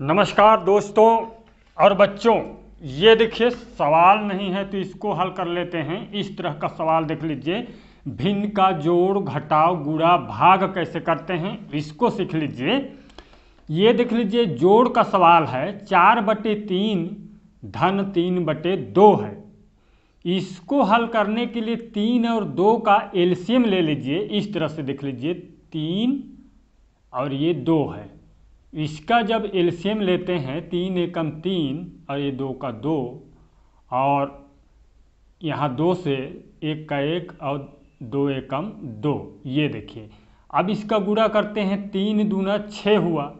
नमस्कार दोस्तों और बच्चों ये देखिए सवाल नहीं है तो इसको हल कर लेते हैं इस तरह का सवाल देख लीजिए भिन्न का जोड़ घटाव गुड़ा भाग कैसे करते हैं इसको सीख लीजिए ये देख लीजिए जोड़ का सवाल है चार बटे तीन धन तीन बटे दो है इसको हल करने के लिए तीन और दो का एलसीएम ले लीजिए इस तरह से देख लीजिए तीन और ये दो है इसका जब एल्शियम लेते हैं तीन एकम तीन और ये दो का दो और यहाँ दो से एक का एक और दो एकम दो ये देखिए अब इसका गुणा करते हैं तीन दूना छः हुआ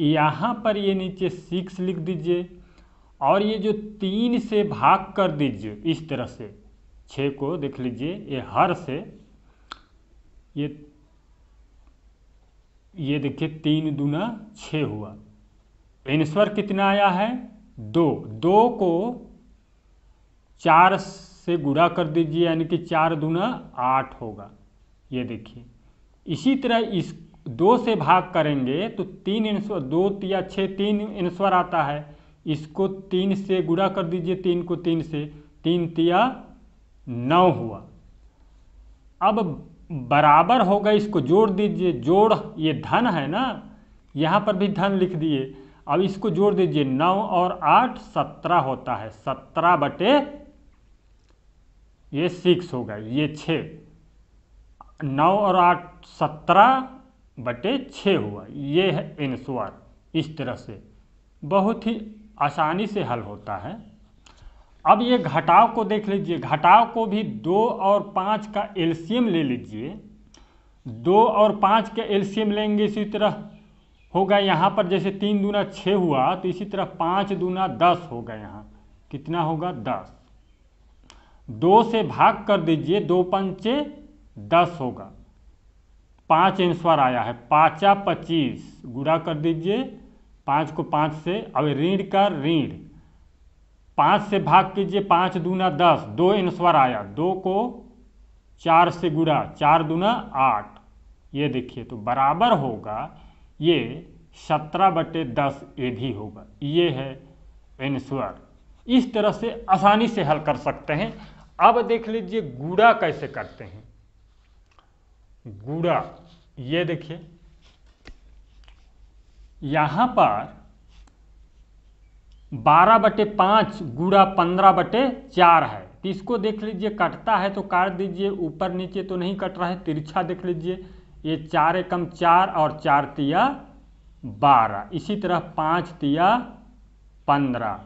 यहाँ पर ये नीचे सिक्स लिख दीजिए और ये जो तीन से भाग कर दीजिए इस तरह से छः को देख लीजिए ये हर से ये ये देखिए तीन दूना छ हुआ एनस्वर कितना आया है दो दो को चार से गुड़ा कर दीजिए यानी कि चार दूना आठ होगा ये देखिए इसी तरह इस दो से भाग करेंगे तो तीन एनस्वर दो या छः तीन एनस्वर आता है इसको तीन से गुड़ा कर दीजिए तीन को तीन से तीन तिया नौ हुआ अब बराबर होगा इसको जोड़ दीजिए जोड़ ये धन है ना यहाँ पर भी धन लिख दिए अब इसको जोड़ दीजिए नौ और आठ सत्रह होता है सत्रह बटे ये सिक्स होगा ये छ नौ और आठ सत्रह बटे छ हुआ ये है एंसवर इस तरह से बहुत ही आसानी से हल होता है अब ये घटाव को देख लीजिए घटाव को भी दो और पाँच का एल्सियम ले लीजिए दो और पाँच का एल्सियम लेंगे इसी तरह होगा यहाँ पर जैसे तीन दूना छः हुआ तो इसी तरह पाँच दूना दस होगा यहाँ कितना होगा दस दो से भाग कर दीजिए दो पंचे दस होगा पाँच आंसर आया है पाँचा पच्चीस गुड़ा कर दीजिए पाँच को पाँच से अब ऋण का ऋण पाँच से भाग कीजिए पाँच दूना दस दो आंसर आया दो को चार से गुड़ा चार दूना आठ ये देखिए तो बराबर होगा ये सत्रह बटे दस ये भी होगा ये है आंसर इस तरह से आसानी से हल कर सकते हैं अब देख लीजिए गुड़ा कैसे करते हैं गुड़ा ये देखिए यहाँ पर बारह बटे पाँच गुड़ा पंद्रह बटे चार है तो इसको देख लीजिए कटता है तो काट दीजिए ऊपर नीचे तो नहीं कट रहा है तिरछा देख लीजिए ये चार एकम चार और चार तिया बारह इसी तरह पाँच तिया पंद्रह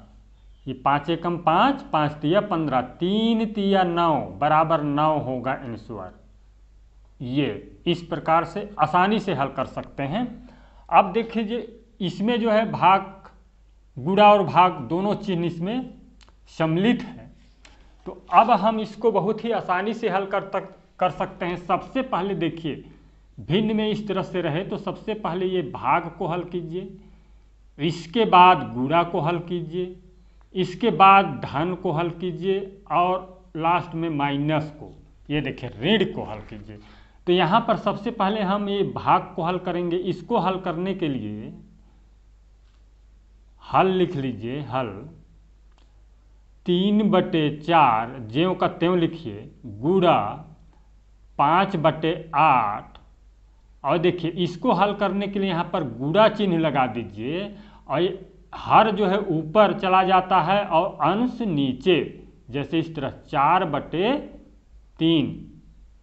ये पाँच एकम पाँच पाँच तिया पंद्रह तीन तिया नौ बराबर नौ होगा आंसर ये इस प्रकार से आसानी से हल कर सकते हैं अब देख लीजिए इसमें जो है भाग गुड़ा और भाग दोनों चिन्ह इसमें सम्मिलित है तो अब हम इसको बहुत ही आसानी से हल कर तक कर सकते हैं सबसे पहले देखिए भिन्न में इस तरह से रहे तो सबसे पहले ये भाग को हल कीजिए इसके बाद गुड़ा को हल कीजिए इसके बाद धन को हल कीजिए और लास्ट में माइनस को ये देखिए ऋण को हल कीजिए तो यहाँ पर सबसे पहले हम ये भाग को हल करेंगे इसको हल करने के लिए हल लिख लीजिए हल तीन बटे चार ज्यों का त्यों लिखिए गुड़ा पाँच बटे आठ और देखिए इसको हल करने के लिए यहाँ पर गुड़ा चिन्ह लगा दीजिए और हर जो है ऊपर चला जाता है और अंश नीचे जैसे इस तरह चार बटे तीन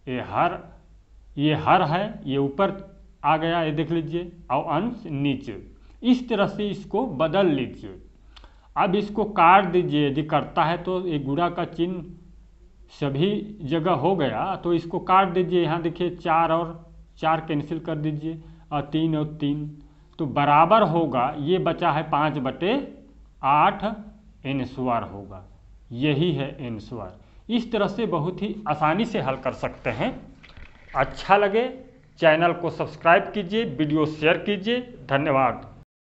ये हर ये हर है ये ऊपर आ गया ये देख लीजिए और अंश नीचे इस तरह से इसको बदल लीजिए अब इसको काट दीजिए यदि करता है तो ये गुड़ा का चिन्ह सभी जगह हो गया तो इसको काट दीजिए यहाँ देखिए चार और चार कैंसिल कर दीजिए और तीन और तीन तो बराबर होगा ये बचा है पाँच बटे आठ एनस्वर होगा यही है एनसुआर इस तरह से बहुत ही आसानी से हल कर सकते हैं अच्छा लगे चैनल को सब्सक्राइब कीजिए वीडियो शेयर कीजिए धन्यवाद